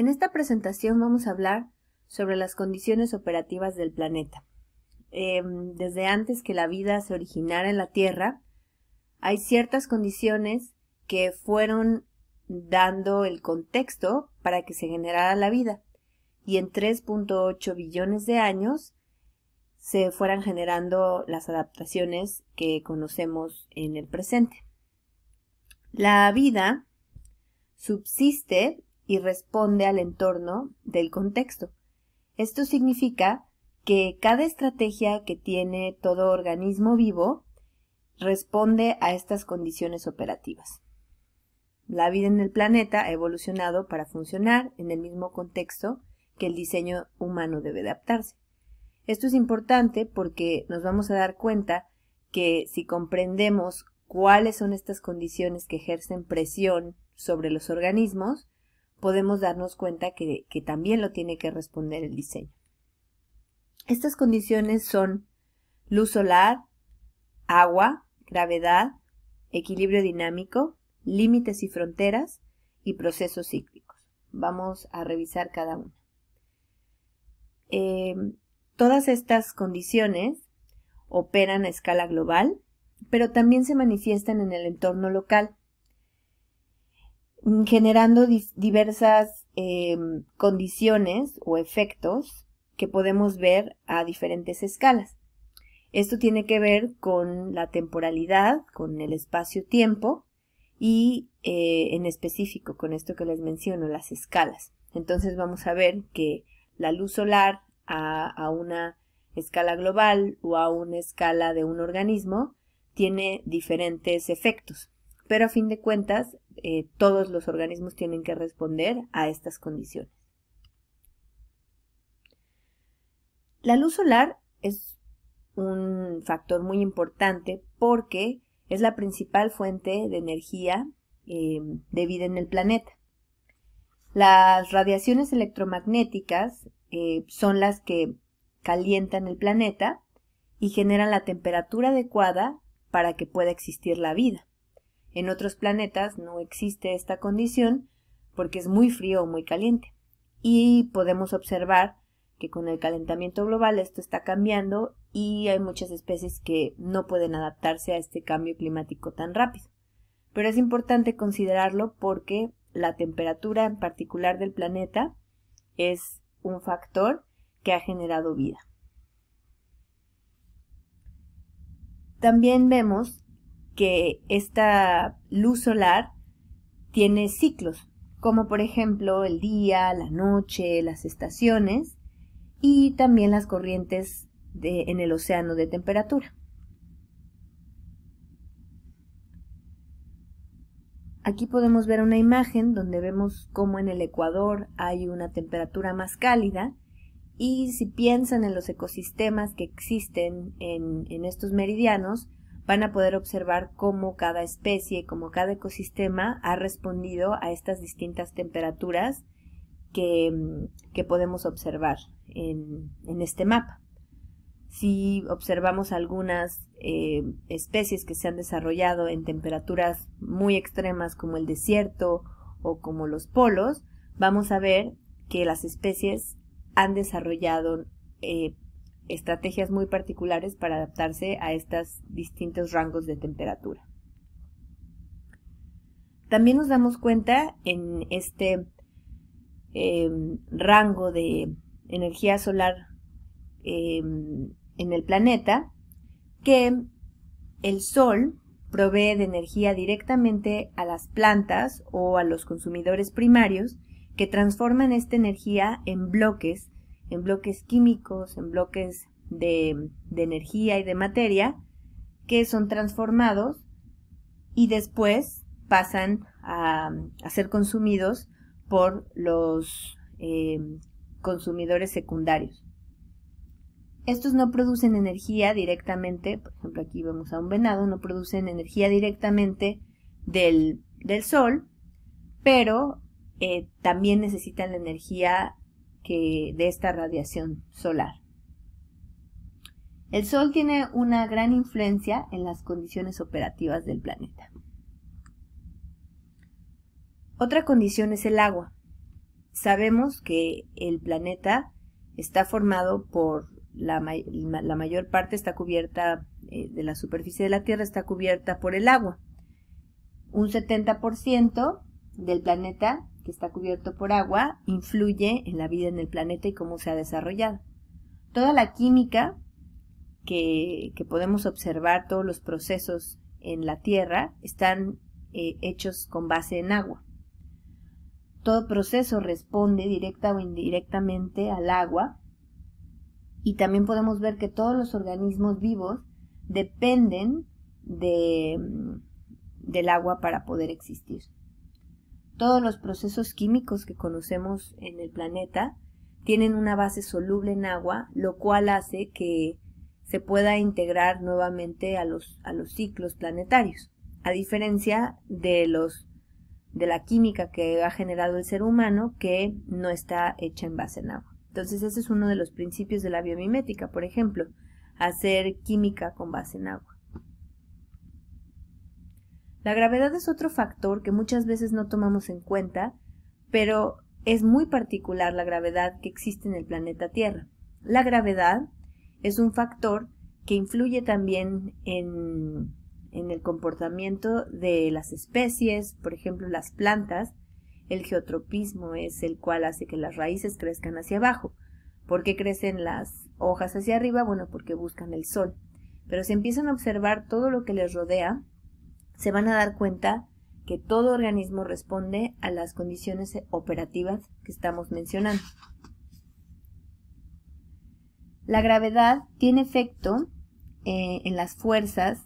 En esta presentación vamos a hablar sobre las condiciones operativas del planeta. Em, desde antes que la vida se originara en la Tierra, hay ciertas condiciones que fueron dando el contexto para que se generara la vida y en 3.8 billones de años se fueran generando las adaptaciones que conocemos en el presente. La vida subsiste y responde al entorno del contexto. Esto significa que cada estrategia que tiene todo organismo vivo responde a estas condiciones operativas. La vida en el planeta ha evolucionado para funcionar en el mismo contexto que el diseño humano debe adaptarse. Esto es importante porque nos vamos a dar cuenta que si comprendemos cuáles son estas condiciones que ejercen presión sobre los organismos, podemos darnos cuenta que, también lo tiene que responder el diseño. Estas condiciones son luz solar, agua, gravedad, equilibrio dinámico, límites y fronteras y procesos cíclicos. Vamos a revisar cada una. Eh, todas estas condiciones operan a escala global, pero también se manifiestan en el entorno local Mm, generando diversas em, condiciones o efectos que podemos ver a diferentes escalas. Esto tiene que ver con la temporalidad, con el espacio-tiempo y eh, en específico con esto que les menciono, las escalas. Entonces vamos a ver que la luz solar a una escala global o a una escala de un organismo tiene diferentes efectos, pero a fin de cuentas eh, todos los organismos tienen que responder a estas condiciones. La luz solar es un factor muy importante porque es la principal fuente de energía em, de vida en el planeta. Las radiaciones electromagnéticas eh, son las que calientan el planeta y generan la temperatura adecuada para que pueda existir la vida. En otros planetas no existe esta condición porque es muy frío o muy caliente. Y podemos observar que con el calentamiento global esto está cambiando y hay muchas especies que no pueden adaptarse a este cambio climático tan rápido. Pero es importante considerarlo porque la temperatura en particular del planeta es un factor que ha generado vida. También vemos que esta luz solar tiene ciclos, como por ejemplo el día, la noche, las estaciones y también las corrientes en el océano de temperatura. Aquí podemos ver una imagen donde vemos cómo en el Ecuador hay una temperatura más cálida y si piensan en los ecosistemas que existen en estos meridianos, van a poder observar cómo cada especie, cómo cada ecosistema ha respondido a estas distintas temperaturas que, mm, podemos observar en, este mapa. Si observamos algunas eh, especies que se han desarrollado en temperaturas muy extremas como el desierto o como los polos, vamos a ver que las especies han desarrollado eh, estrategias muy particulares para adaptarse a estos distintos rangos de temperatura. También nos damos cuenta en este em, rango de energía solar em, en el planeta que el sol provee de energía directamente a las plantas o a los consumidores primarios que transforman esta energía en bloques en bloques químicos, en bloques de, energía y de materia, que son transformados y después pasan a, ser consumidos por los eh, consumidores secundarios. Estos no producen energía directamente, por ejemplo aquí vemos a un venado, no producen energía directamente del, del sol, pero eh, también necesitan la energía que de esta radiación solar. El Sol tiene una gran influencia en las condiciones operativas del planeta. Otra condición es el agua. Sabemos que el planeta está formado por la, mayor parte está cubierta eh, de la superficie de la Tierra está cubierta por el agua. Un 70% del planeta está cubierto por agua influye en la vida en el planeta y cómo se ha desarrollado. Toda la química que, podemos observar, todos los procesos en la Tierra, están eh, hechos con base en agua. Todo proceso responde directa o indirectamente al agua y también podemos ver que todos los organismos vivos dependen de, mm, del agua para poder existir. Todos los procesos químicos que conocemos en el planeta tienen una base soluble en agua, lo cual hace que se pueda integrar nuevamente a los, a los ciclos planetarios. A diferencia de los de la química que ha generado el ser humano que no está hecha en base en agua. Entonces ese es uno de los principios de la biomimética, por ejemplo, hacer química con base en agua. La gravedad es otro factor que muchas veces no tomamos en cuenta, pero es muy particular la gravedad que existe en el planeta Tierra. La gravedad es un factor que influye también en, el comportamiento de las especies, por ejemplo las plantas. El geotropismo es el cual hace que las raíces crezcan hacia abajo. ¿Por qué crecen las hojas hacia arriba? Bueno, porque buscan el sol. Pero si empiezan a observar todo lo que les rodea, se van a dar cuenta que todo organismo responde a las condiciones operativas que estamos mencionando. La gravedad tiene efecto eh, en las fuerzas,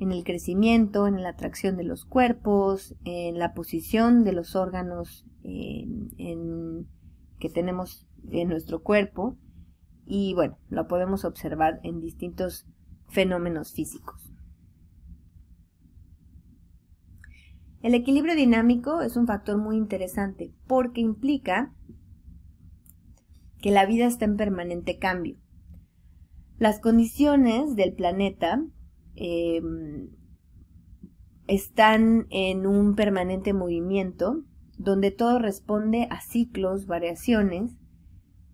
en el crecimiento, en la atracción de los cuerpos, en la posición de los órganos que tenemos en nuestro cuerpo y bueno, lo podemos observar en distintos fenómenos físicos. El equilibrio dinámico es un factor muy interesante porque implica que la vida está en permanente cambio. Las condiciones del planeta em, están en un permanente movimiento donde todo responde a ciclos, variaciones,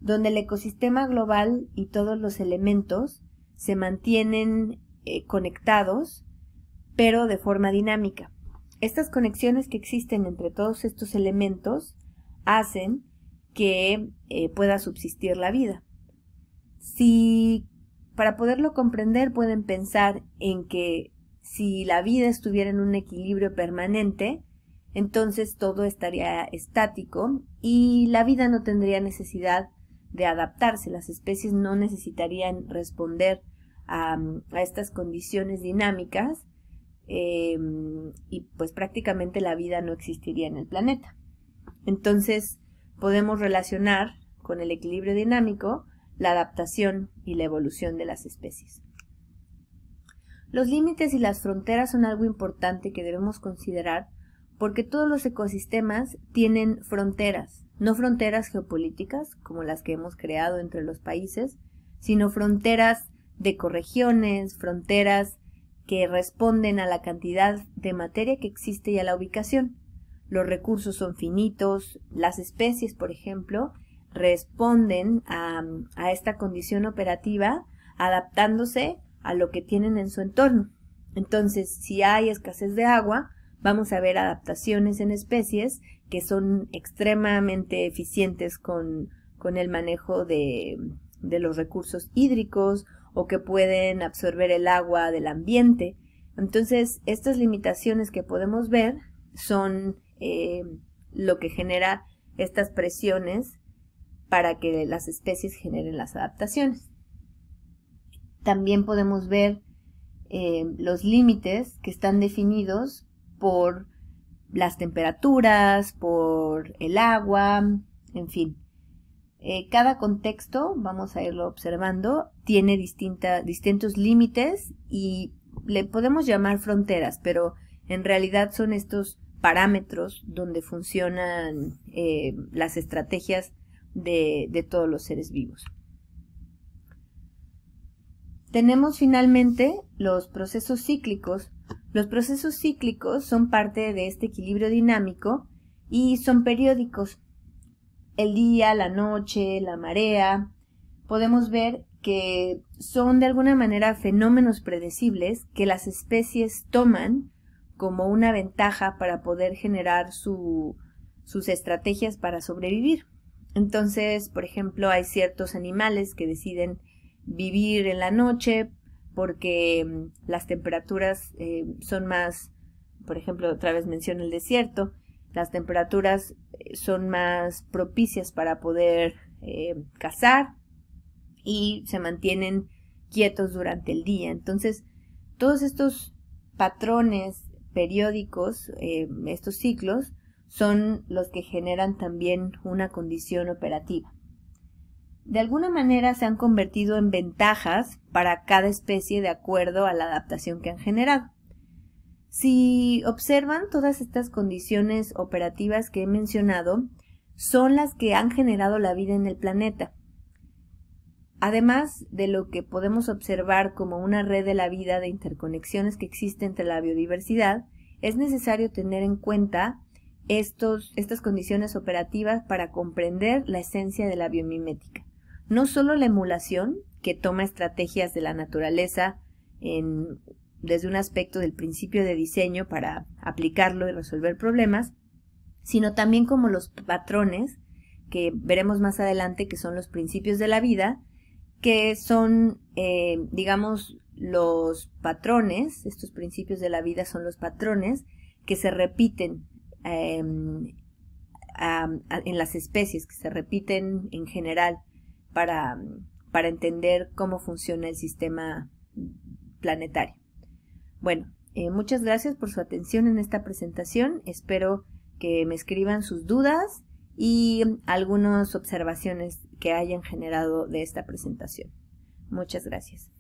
donde el ecosistema global y todos los elementos se mantienen eh, conectados, pero de forma dinámica. Estas conexiones que existen entre todos estos elementos hacen que eh, pueda subsistir la vida. Si para poderlo comprender pueden pensar en que si la vida estuviera en un equilibrio permanente, entonces todo estaría estático y la vida no tendría necesidad de adaptarse, las especies no necesitarían responder a estas condiciones dinámicas Em, y pues prácticamente la vida no existiría en el planeta. Entonces podemos relacionar con el equilibrio dinámico la adaptación y la evolución de las especies. Los límites y las fronteras son algo importante que debemos considerar porque todos los ecosistemas tienen fronteras, no fronteras geopolíticas como las que hemos creado entre los países, sino fronteras de ecorregiones, fronteras que responden a la cantidad de materia que existe y a la ubicación. Los recursos son finitos, las especies, por ejemplo, responden a, esta condición operativa adaptándose a lo que tienen en su entorno. Entonces, si hay escasez de agua, vamos a ver adaptaciones en especies que son extremadamente eficientes con, el manejo de los recursos hídricos o que pueden absorber el agua del ambiente. Entonces, estas limitaciones que podemos ver son eh, lo que genera estas presiones para que las especies generen las adaptaciones. También podemos ver eh, los límites que están definidos por las temperaturas, por el agua, en fin. Eh, cada contexto, vamos a irlo observando, tiene distintos límites y le podemos llamar fronteras, pero en realidad son estos parámetros donde funcionan eh, las estrategias de, de todos los seres vivos. Tenemos finalmente los procesos cíclicos. Los procesos cíclicos son parte de este equilibrio dinámico y son periódicos el día, la noche, la marea, podemos ver que son de alguna manera fenómenos predecibles que las especies toman como una ventaja para poder generar sus estrategias para sobrevivir. Entonces, por ejemplo, hay ciertos animales que deciden vivir en la noche porque mm, las temperaturas eh, son más, por ejemplo, otra vez menciono el desierto, las temperaturas eh, son más propicias para poder eh, cazar y se mantienen quietos durante el día. Entonces, todos estos patrones periódicos, eh, estos ciclos, son los que generan también una condición operativa. De alguna manera se han convertido en ventajas para cada especie de acuerdo a la adaptación que han generado. Si observan, todas estas condiciones operativas que he mencionado son las que han generado la vida en el planeta. Además de lo que podemos observar como una red de la vida de interconexiones que existe entre la biodiversidad, es necesario tener en cuenta estos, estas condiciones operativas para comprender la esencia de la biomimética. No solo la emulación, que toma estrategias de la naturaleza en desde un aspecto del principio de diseño para aplicarlo y resolver problemas, sino también como los patrones, que veremos más adelante que son los principios de la vida, que son, eh, digamos, los patrones, estos principios de la vida son los patrones que se repiten em, en las especies, que se repiten en general para, para entender cómo funciona el sistema planetario. Bueno, eh, muchas gracias por su atención en esta presentación. Espero que me escriban sus dudas y mm, algunas observaciones que hayan generado de esta presentación. Muchas gracias.